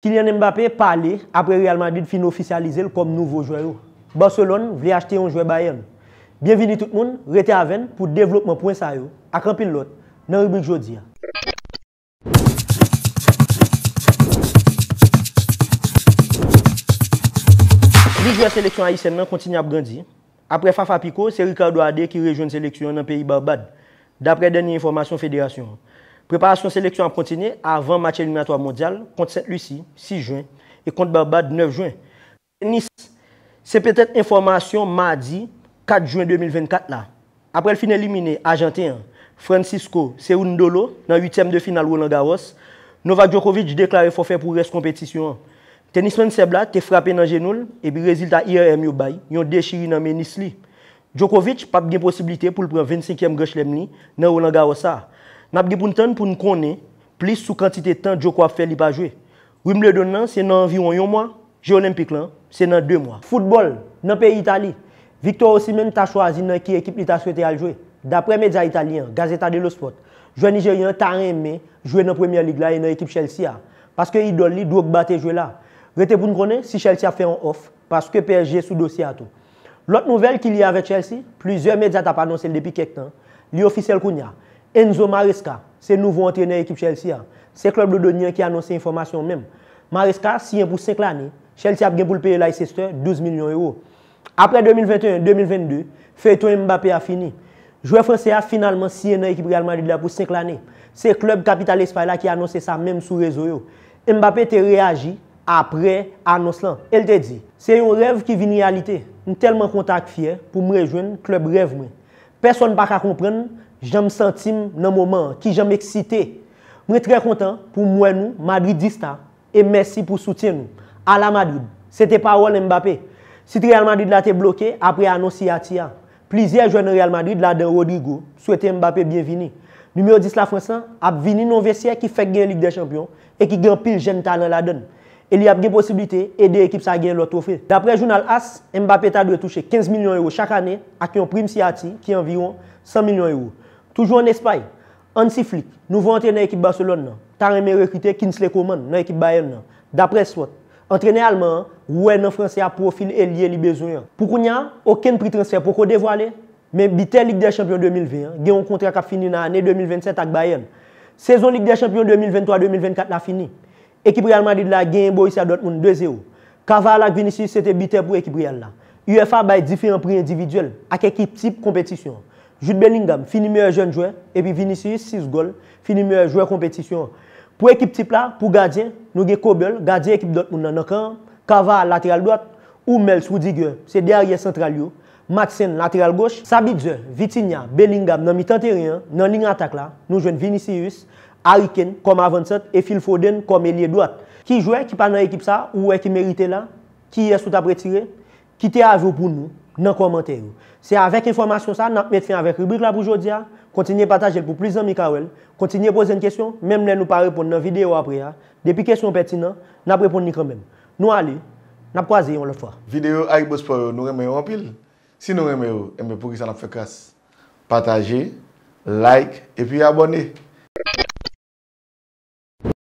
Kylian Mbappé pale apre Real Madrid fin ofisyalize l kom nouvo jwayou. Barcelone vle achte yon jway bayen. Bienvini tout moun, rete aven pou development.syou, akampil lot, nan rubrik jwo diya. Li jway seleksyon a Ysenman kontini ap gandhi. Apre Fafapiko, se Ricardo Adé ki rejon seleksyon nan peyi Barbade. Dapre denye informasyon federasyon. Preparasyon seleksyon an kontine avan match eliminatoi mondyal kont Saint-Lucie 6 juan e kont Barbade 9 juan. Tenis, se petet informasyon madi 4 juan 2024 la. Aprel fin eliminé, Argentin, Francisco, Seroun Ndolo nan 8e de final Roland Garros, Novak Djokovic deklare fofè pou res kompetisyon. Tenismen se bla te frape nan genoul e bi rezil ta IRM yo bay, yon dechiri nan menis li. Djokovic pap gen posibilite pou lpren 25e gach lem li nan Roland Garros a. Mapge pou nkone, pou nkone, plis sou kantite tan djo kwa fe li pa jwe. Wim le don nan, se nan environ yon mwa, je olimpik lan, se nan dwe mwa. Futbol, nan pe itali, victor osi men ta chwazi nan ki ekip li ta swete al jwe. Dapre medja italian, gazeta de lo spot, jwen nijeryan ta reme jwe nan premier lig la e nan ekip Chelsea a. Paske idol li, dwo kbate jwe la. Vete pou nkone, si Chelsea a fe an off, paske PSG sou dosi ato. Lot nouvel ki li ave Chelsea, plizye medja ta panonsel depi kek tan, li ofisel koun ya. Enzo Mariska, se nouvo entrener ekip Chelsea a. Se klub Lodonia ki anonsen informasyon menm. Mariska, siyen pou 5 lani. Chelsea ap gen pou lperi la i sester, 12 milyon euro. Apre 2021-2022, feyton Mbappé a fini. Jouè François a finalman siyen na ekip Real Madrid la pou 5 lani. Se klub Capital Espany la ki anonsen sa menm sou rezo yo. Mbappé te reagi apre anons lan. El te di, se yo rev ki vin realite. Ntelman kontak fie pou mrejwen, klub rev mwen. Person pa ka komprenn. Jèm sentim nan moman ki jèm eksite Mwen trè kontan pou mwen nou Madrid dista E mersi pou soutien nou A la Madrid, se te parol Mbappé Sit Real Madrid la te bloke apre anonsi ati ya Plizier jouen nou Real Madrid la den Rodrigo Souete Mbappé bienvini Numeo 10 la Fransan ap vini non vesye ki fek gen Ligue de Champion E ki gen pil jen talen la den E li ap gen posibilite ede ekip sa gen lò trofe Dapre jounal AS, Mbappé ta de touche 15 milyon euro chak ane Ak yon prim si ati ki environ 100 milyon euro Toujou an espaye, an si flik, nouvo antre nan ekip Barcelona nan, tan reme rekrite Kinsley Coman nan ekip Bayern nan, dapre swot, antrene alman, wè nan franse a profil e liye li bezouyan. Poukoun ya, oken pritransfer poukou devwale, men bitè Ligue des Champions 2020, gen yon kontrak a fini nan ane 2027 ak Bayern. Sezon Ligue des Champions 2023-2024 la fini, ekip Real Madrid la gen Boise a dot moun 2-0. Caval ak Vinicius se te bitè pou ekip Real la. UEFA baye difi an prit individuel, ak ekip tip kompetisyon an. Jout Belingam finimeye jwen jwe, epi Vinicius 6 gol, finimeye jwe kompetisyon. Pou ekip tip la, pou Gadiè, nou ge Kobel, Gadiè ekip dot moun nan ankan, Kava lateral doat, Oumel Soudigue, se derye central yo, Maxen lateral goche, Sabidze, Vitinya, Belingam nan mi tenterien, nan ling atak la, nou jwen Vinicius, Ariken kom avansat, e Phil Foden kom elie doat. Ki jwe, ki pa nan ekip sa, ou e ki merite la, ki esout apretire, ki te avyo pou nou, dans commentaire. C'est avec information ça, nous mettons fin avec rubrique là pour aujourd'hui. Continuez à partager pour plus d'amis Kawel. Continuez à poser une question, même si nous pas à dans la vidéo après. Depuis question pertinente, nous répondons quand même. Nous allons, nous croisons une fois. Vidéo avec pour nous remercions en pile. Si nous remercions, pour que ça nous fait casse, partagez, like et puis abonnez.